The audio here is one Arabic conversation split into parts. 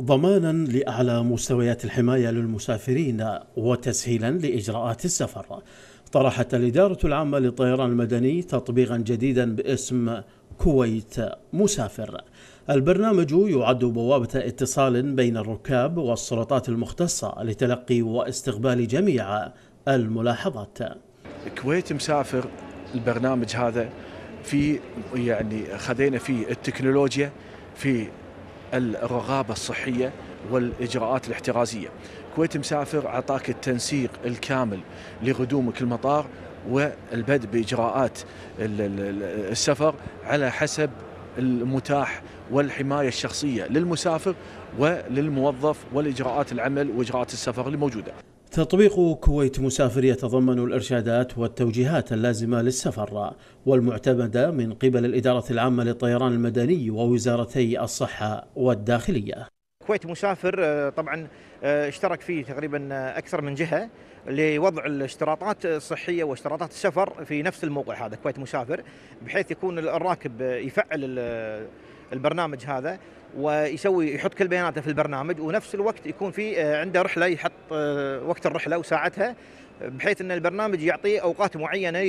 ضمانا لاعلى مستويات الحمايه للمسافرين وتسهيلا لاجراءات السفر. طرحت الاداره العامه للطيران المدني تطبيقا جديدا باسم كويت مسافر. البرنامج يعد بوابة اتصال بين الركاب والسلطات المختصة لتلقي واستقبال جميع الملاحظات. كويت مسافر البرنامج هذا في يعني خذينا فيه التكنولوجيا في الرغابه الصحيه والاجراءات الاحترازيه. كويت مسافر اعطاك التنسيق الكامل لقدومك المطار والبدء باجراءات السفر على حسب المتاح والحمايه الشخصيه للمسافر وللموظف والاجراءات العمل واجراءات السفر الموجوده. تطبيق كويت مسافر يتضمن الإرشادات والتوجيهات اللازمة للسفر والمعتمدة من قبل الإدارة العامة للطيران المدني ووزارتي الصحة والداخلية كويت مسافر آه، طبعا آه، اشترك فيه تقريبا آه، اكثر من جهه لوضع الاشتراطات الصحيه واشتراطات السفر في نفس الموقع هذا كويت مسافر بحيث يكون الراكب يفعل البرنامج هذا ويسوي يحط كل بياناته في البرنامج ونفس الوقت يكون في آه، عنده رحله يحط آه، وقت الرحله وساعتها بحيث ان البرنامج يعطيه اوقات معينه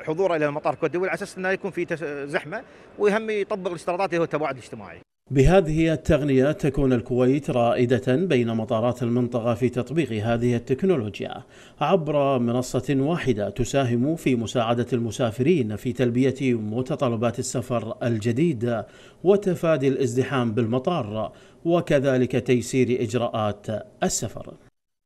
حضوره الى مطار كوت على اساس انه يكون في زحمه ويهم يطبق الاشتراطات اللي هو التباعد الاجتماعي بهذه التغنية تكون الكويت رائدة بين مطارات المنطقة في تطبيق هذه التكنولوجيا عبر منصة واحدة تساهم في مساعدة المسافرين في تلبية متطلبات السفر الجديد وتفادي الازدحام بالمطار وكذلك تيسير إجراءات السفر.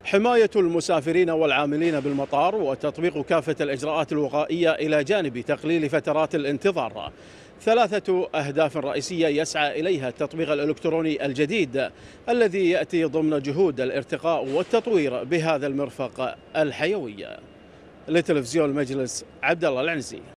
حماية المسافرين والعاملين بالمطار وتطبيق كافة الإجراءات الوقائية إلى جانب تقليل فترات الانتظار ثلاثة أهداف رئيسية يسعى إليها التطبيق الإلكتروني الجديد الذي يأتي ضمن جهود الارتقاء والتطوير بهذا المرفق الحيوي لتلفزيون المجلس عبد الله العنزي